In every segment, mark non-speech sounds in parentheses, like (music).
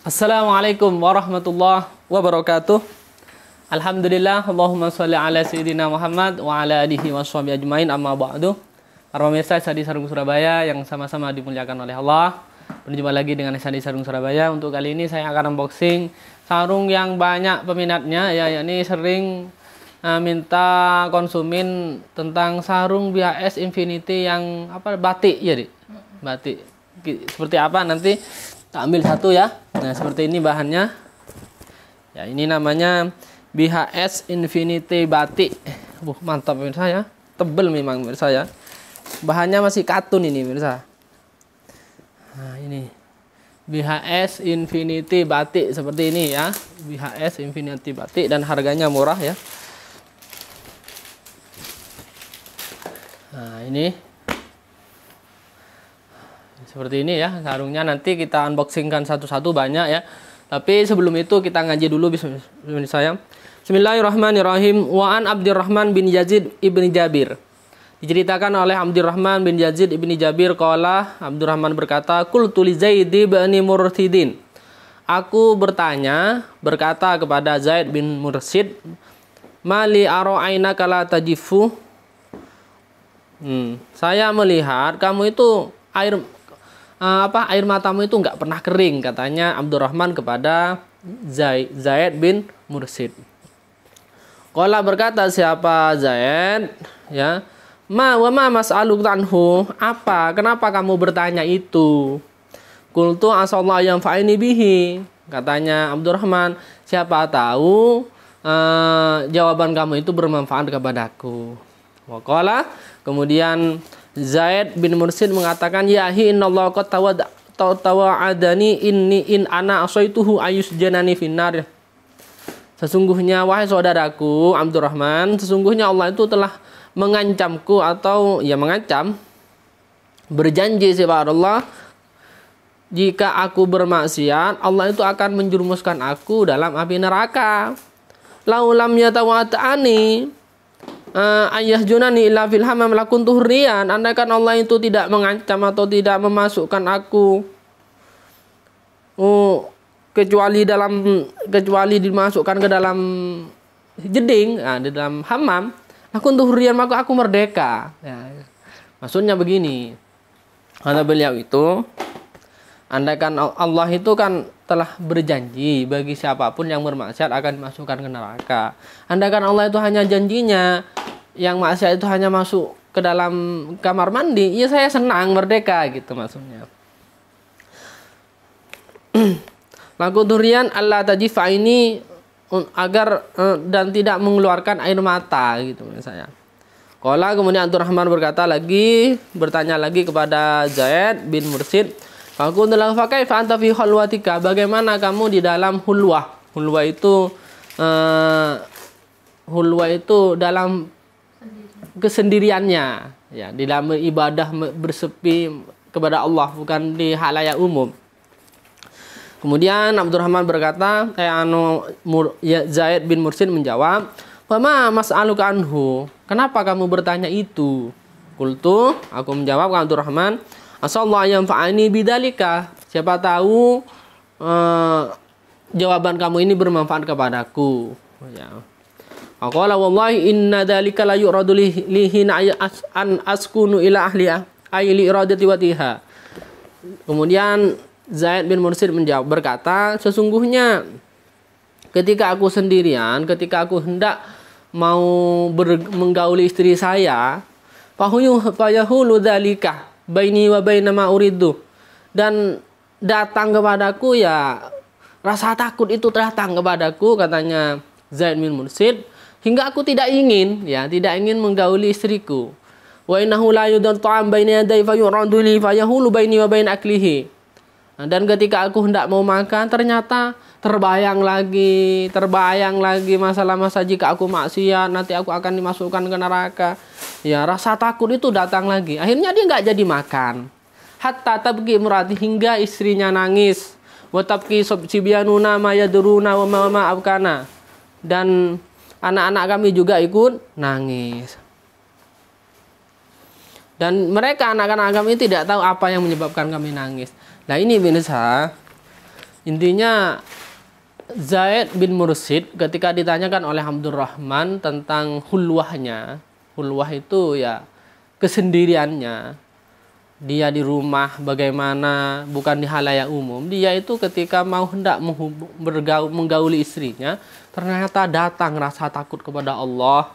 Assalamualaikum warahmatullahi wabarakatuh. Alhamdulillah, Allahumma sholli ala sayyidina Muhammad wa ala alihi washabihi ajmain amma ba'du. Para pemirsa Sadi Sarung Surabaya yang sama-sama dimuliakan oleh Allah. Berjumpa lagi dengan Sadi Sarung Surabaya. Untuk kali ini saya akan unboxing sarung yang banyak peminatnya ya yakni sering uh, minta konsumen tentang sarung BHS Infinity yang apa batik ya, Batik seperti apa nanti kita ambil satu ya nah seperti ini bahannya ya ini namanya BHS Infinity Batik Wuh, mantap pemirsa ya tebel memang pemirsa ya bahannya masih katun ini pemirsa nah ini BHS Infinity Batik seperti ini ya BHS Infinity Batik dan harganya murah ya nah ini seperti ini ya sarungnya nanti kita unboxingkan satu-satu banyak ya tapi sebelum itu kita ngaji dulu bismillah saya Bismillahirrahmanirrahim wa an Abdurrahman bin Yazid ibni Jabir diceritakan oleh Abdurrahman bin Yazid ibni Jabir qala Abdurrahman berkata kul tuli Zaid bin Murshidin. aku bertanya berkata kepada Zaid bin Mursid mali aro aina kala tajifu hmm, saya melihat kamu itu air Eh, apa air matamu itu nggak pernah kering katanya Abdurrahman kepada Zaid bin Mursid. Kola berkata siapa Zaid ya Ma wa ma mas'alu tanhu apa kenapa kamu bertanya itu Kultu asallahu yang fa'ini bihi katanya Abdurrahman siapa tahu uh, jawaban kamu itu bermanfaat kepadaku Wakola kemudian Zaid bin Mursid mengatakan yahi innallaha qad tawa'adani inni in ana asaituhu ayus janani finnar. Sesungguhnya wahai saudaraku Abdurrahman, sesungguhnya Allah itu telah mengancamku atau ya mengancam berjanji sih Allah jika aku bermaksiat Allah itu akan menjerumuskan aku dalam api neraka laulam yatawata'ani uh, eh, ayah junani ila fil hamam lakun tuhrian andaikan Allah itu tidak mengancam atau tidak memasukkan aku oh kecuali dalam kecuali dimasukkan ke dalam jeding nah, di dalam hamam lakun tuhrian maka aku merdeka ya. maksudnya begini kata beliau itu andaikan Allah itu kan telah berjanji bagi siapapun yang bermaksiat akan dimasukkan ke neraka. Andakan Allah itu hanya janjinya, yang maksiat itu hanya masuk ke dalam kamar mandi, ya saya senang merdeka gitu maksudnya. (clears throat) Lagu durian Allah tajifa ini agar e, dan tidak mengeluarkan air mata gitu misalnya. Kola kemudian Abdurrahman berkata lagi bertanya lagi kepada Zaid bin Mursid Aku dalam fakai fa'anta fi hulwatika. Bagaimana kamu di dalam hulwah? Hulwah itu uh, hulwah itu dalam kesendiriannya ya di dalam ibadah bersepi kepada Allah bukan di halayak umum kemudian Abdurrahman berkata kayak eh, anu Mur, ya, Zaid bin Mursin menjawab Mama mas anhu kenapa kamu bertanya itu kultu aku menjawab Abdurrahman Asallahu yang fa'ani bidalika. Siapa tahu uh, jawaban kamu ini bermanfaat kepadaku. Ya. Aqala wallahi inna dalika la yuradu lihina an askunu ila ahliya ay li iradati tiha. Kemudian Zaid bin Mursid menjawab berkata, sesungguhnya ketika aku sendirian, ketika aku hendak mau ber, menggauli istri saya, fahuyu fayahulu dalika baini wa baina ma uridu dan datang kepadaku ya rasa takut itu datang kepadaku katanya Zaid bin Mursid hingga aku tidak ingin ya tidak ingin menggauli istriku wa innahu la yudan ta'am baina yaday fayuradu li fayahulu baini wa bain aklihi Nah, dan ketika aku hendak mau makan, ternyata terbayang lagi, terbayang lagi masalah-masalah jika aku maksiat, nanti aku akan dimasukkan ke neraka. Ya, rasa takut itu datang lagi. Akhirnya dia nggak jadi makan. Hatta tabki murati hingga istrinya nangis. Watabki sibianuna maya duruna wa mama abkana. Dan anak-anak kami juga ikut nangis. Dan mereka anak-anak kami tidak tahu apa yang menyebabkan kami nangis. Nah ini minusha intinya Zaid bin Mursid ketika ditanyakan oleh Hamdur Rahman tentang hulwahnya hulwah itu ya kesendiriannya dia di rumah bagaimana bukan di halayak umum dia itu ketika mau hendak bergaul, menggauli istrinya ternyata datang rasa takut kepada Allah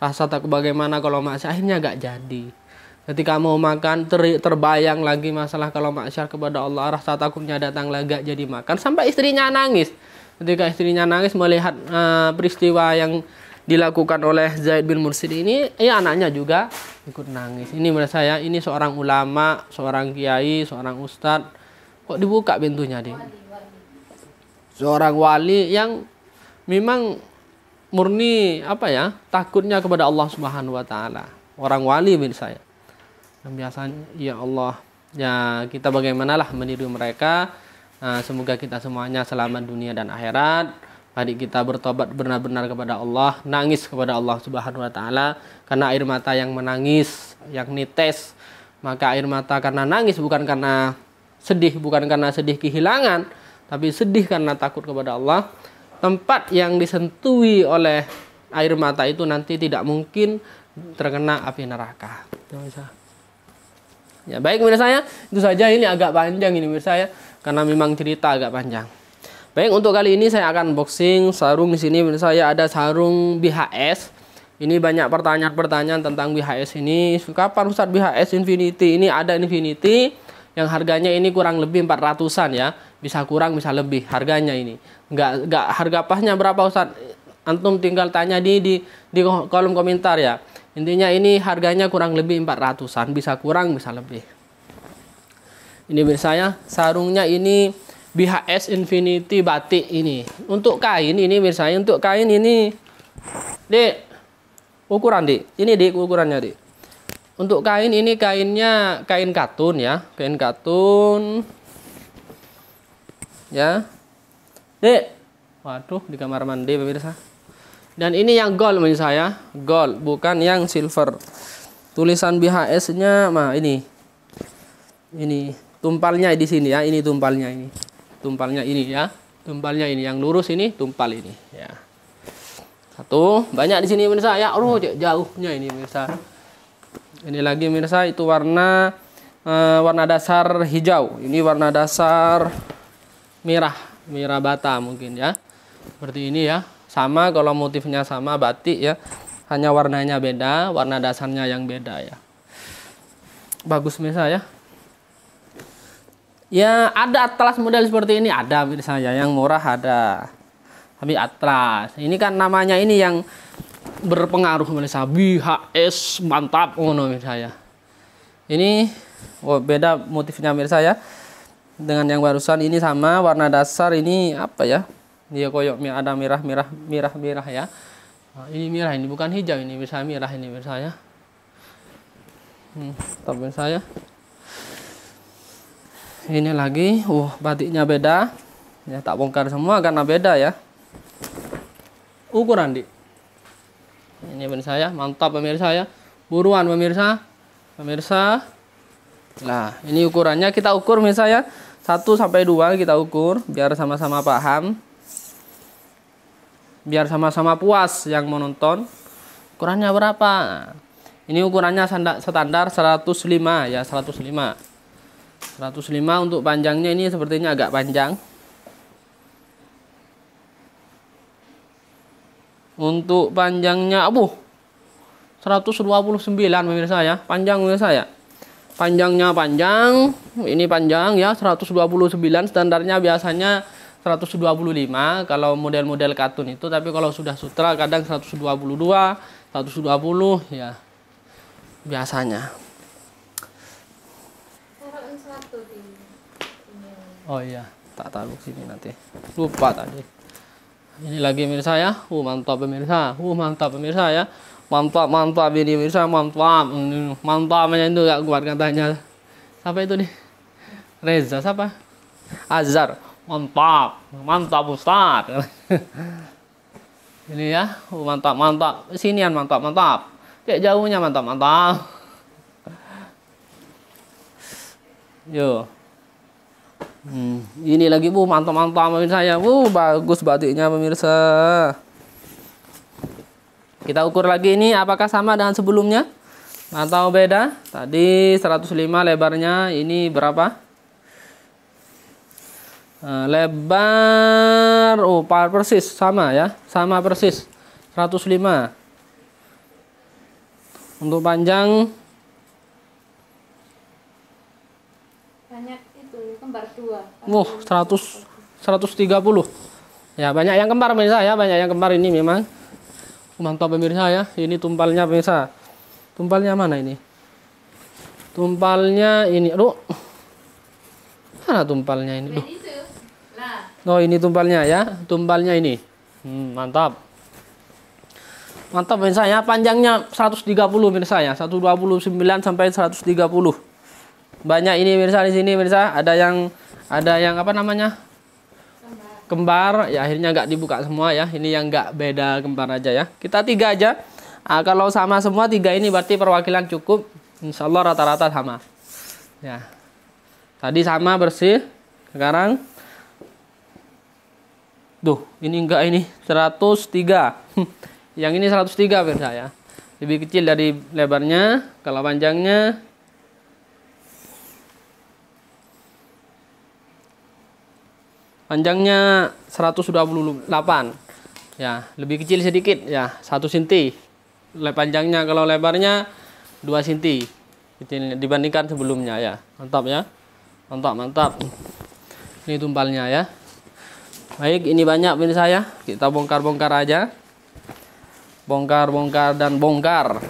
rasa takut bagaimana kalau masih akhirnya gak jadi ketika mau makan ter terbayang lagi masalah kalau maksyar kepada Allah rasa takutnya datang lagi jadi makan sampai istrinya nangis ketika istrinya nangis melihat uh, peristiwa yang dilakukan oleh Zaid bin Mursid ini ya anaknya juga ikut nangis ini menurut saya ini seorang ulama seorang kiai seorang ustad kok dibuka pintunya deh seorang wali yang memang murni apa ya takutnya kepada Allah Subhanahu wa taala orang wali menurut saya yang biasanya ya Allah ya kita bagaimanalah meniru mereka nah, semoga kita semuanya selamat dunia dan akhirat mari kita bertobat benar-benar kepada Allah nangis kepada Allah Subhanahu wa taala karena air mata yang menangis yang nites maka air mata karena nangis bukan karena sedih bukan karena sedih kehilangan tapi sedih karena takut kepada Allah tempat yang disentuhi oleh air mata itu nanti tidak mungkin terkena api neraka. Ya, baik pemirsa saya, itu saja ini agak panjang ini pemirsa ya, karena memang cerita agak panjang. Baik, untuk kali ini saya akan unboxing sarung di sini pemirsa ya. ada sarung BHS. Ini banyak pertanyaan-pertanyaan tentang BHS ini. Kapan Ustadz BHS Infinity? Ini ada Infinity yang harganya ini kurang lebih 400-an ya. Bisa kurang, bisa lebih harganya ini. Enggak enggak harga pasnya berapa Ustadz? Antum tinggal tanya di di di kolom komentar ya. Intinya ini harganya kurang lebih 400-an, bisa kurang bisa lebih. Ini misalnya sarungnya ini BHS Infinity batik ini. Untuk kain ini misalnya untuk kain ini Dek ukuran Dek. Ini Dek ukurannya Dek. Untuk kain ini kainnya kain katun ya, kain katun. Ya. Dek. Waduh di kamar mandi pemirsa. Dan ini yang gold menurut saya, gold bukan yang silver. Tulisan BHS-nya mah ini. Ini tumpalnya di sini ya, ini tumpalnya ini. Tumpalnya ini ya. Tumpalnya ini yang lurus ini, tumpal ini ya. Satu, banyak di sini pemirsa ya. Oh, jauhnya ini pemirsa. Ini lagi pemirsa itu warna uh, warna dasar hijau. Ini warna dasar merah, merah bata mungkin ya. Seperti ini ya sama kalau motifnya sama batik ya hanya warnanya beda warna dasarnya yang beda ya bagus misal ya ya ada atlas model seperti ini ada misalnya yang murah ada tapi atlas ini kan namanya ini yang berpengaruh misalnya BHS mantap oh, no saya ini oh, beda motifnya mirsa ya dengan yang barusan ini sama warna dasar ini apa ya dia koyok ada merah merah merah merah ya nah, ini merah ini bukan hijau ini bisa merah ini misalnya hmm, tapi saya ini lagi uh batiknya beda ya tak bongkar semua karena beda ya ukuran di ini pemirsa saya mantap pemirsa ya buruan pemirsa pemirsa nah ini ukurannya kita ukur misalnya satu 1 sampai dua kita ukur biar sama-sama paham biar sama-sama puas yang menonton ukurannya berapa ini ukurannya standar 105 ya 105 105 untuk panjangnya ini sepertinya agak panjang untuk panjangnya abuh 129 pemirsa ya panjang pemirsa ya panjangnya panjang ini panjang ya 129 standarnya biasanya 125 kalau model-model katun itu tapi kalau sudah sutra kadang 122 120 ya biasanya oh iya tak tahu sini nanti lupa tadi ini lagi mirsa ya uh mantap pemirsa uh mantap pemirsa ya mantap mantap ini mirsa mantap hmm, mantapnya itu gak kuat katanya siapa itu nih Reza siapa Azhar mantap mantap Ustaz ini ya mantap mantap sinian mantap mantap kayak jauhnya mantap mantap yo hmm, ini lagi bu mantap mantap pemirsa saya bu bagus batiknya pemirsa kita ukur lagi ini apakah sama dengan sebelumnya atau beda tadi 105 lebarnya ini berapa Eh, lebar oh persis sama ya, sama persis 105. Untuk panjang banyak itu kembar dua. Wah, oh, 100 130. Ya, banyak yang kembar pemirsa ya, banyak yang kembar ini memang. Mantap pemirsa ya, ini tumpalnya pemirsa. Tumpalnya mana ini? Tumpalnya ini. Aduh. Mana tumpalnya ini? Aduh. Oh ini tumpalnya ya, tumpalnya ini. Hmm, mantap. Mantap pemirsa ya, panjangnya 130 pemirsa ya, 129 sampai 130. Banyak ini pemirsa di sini pemirsa, ada yang ada yang apa namanya? Kembar, ya akhirnya nggak dibuka semua ya. Ini yang nggak beda kembar aja ya. Kita tiga aja. Nah, kalau sama semua tiga ini berarti perwakilan cukup. Insya Allah rata-rata sama. Ya. Tadi sama bersih. Sekarang Duh, ini enggak ini 103. (laughs) yang ini 103 pemirsa ya. Lebih kecil dari lebarnya, kalau panjangnya panjangnya 128 ya lebih kecil sedikit ya 1 senti panjangnya kalau lebarnya 2 senti dibandingkan sebelumnya ya mantap ya mantap mantap ini tumpalnya ya Baik, ini banyak ini saya. Kita bongkar-bongkar aja. Bongkar-bongkar dan bongkar.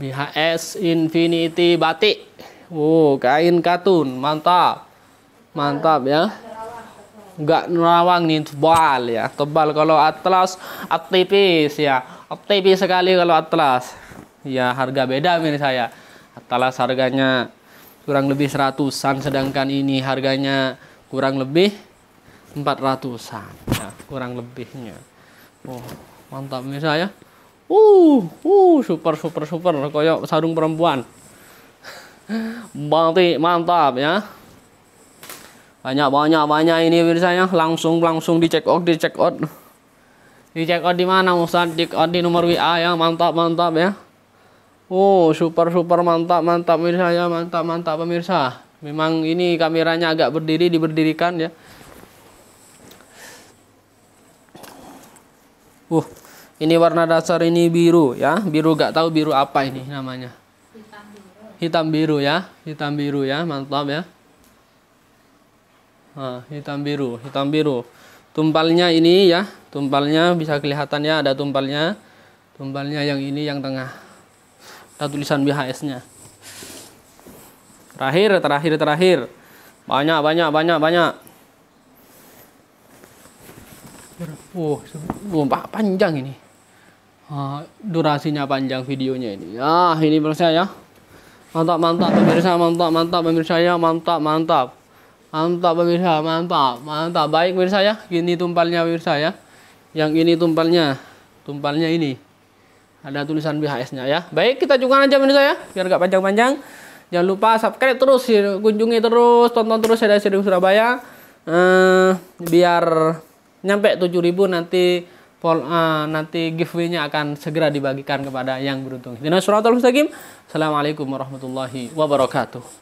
BHS Infinity Batik. Wow, oh, kain katun, mantap. Mantap ya. Enggak nerawang nih tebal ya. Tebal kalau atlas tipis ya. Tipis sekali kalau atlas. Ya, harga beda ini saya. Atlas harganya kurang lebih seratusan sedangkan ini harganya kurang lebih empat ratusan ya, kurang lebihnya oh mantap misalnya uh uh super super super koyok sarung perempuan Bangti mantap ya banyak banyak banyak ini misalnya langsung langsung dicek out dicek out dicek out di mana Ustaz cek out di nomor WA ya mantap mantap ya Oh, super super mantap mantap pemirsa ya, mantap mantap pemirsa. Memang ini kameranya agak berdiri diberdirikan ya. uh ini warna dasar ini biru ya biru gak tahu biru apa ini namanya hitam biru, ya hitam biru ya mantap ya nah, hitam biru hitam biru tumpalnya ini ya tumpalnya bisa kelihatan ya ada tumpalnya tumpalnya yang ini yang tengah ada tulisan BHS nya terakhir terakhir terakhir banyak banyak banyak banyak Wow, wow panjang ini. Ah, durasinya panjang videonya ini. Ah, ini pemirsa ya. Mantap, mantap pemirsa, mantap, mantap pemirsa ya, mantap, mantap. Mantap pemirsa, mantap, mantap. Baik pemirsa ya, gini tumpalnya pemirsa ya. Yang ini tumpalnya, tumpalnya ini. Ada tulisan BHS-nya ya. Baik, kita juga aja pemirsa ya, biar gak panjang-panjang. Jangan lupa subscribe terus, kunjungi terus, tonton terus saya dari Surabaya. Eh, biar nyampe 7000 nanti pol, uh, nanti giveaway-nya akan segera dibagikan kepada yang beruntung. Dina mustaqim. Assalamualaikum warahmatullahi wabarakatuh.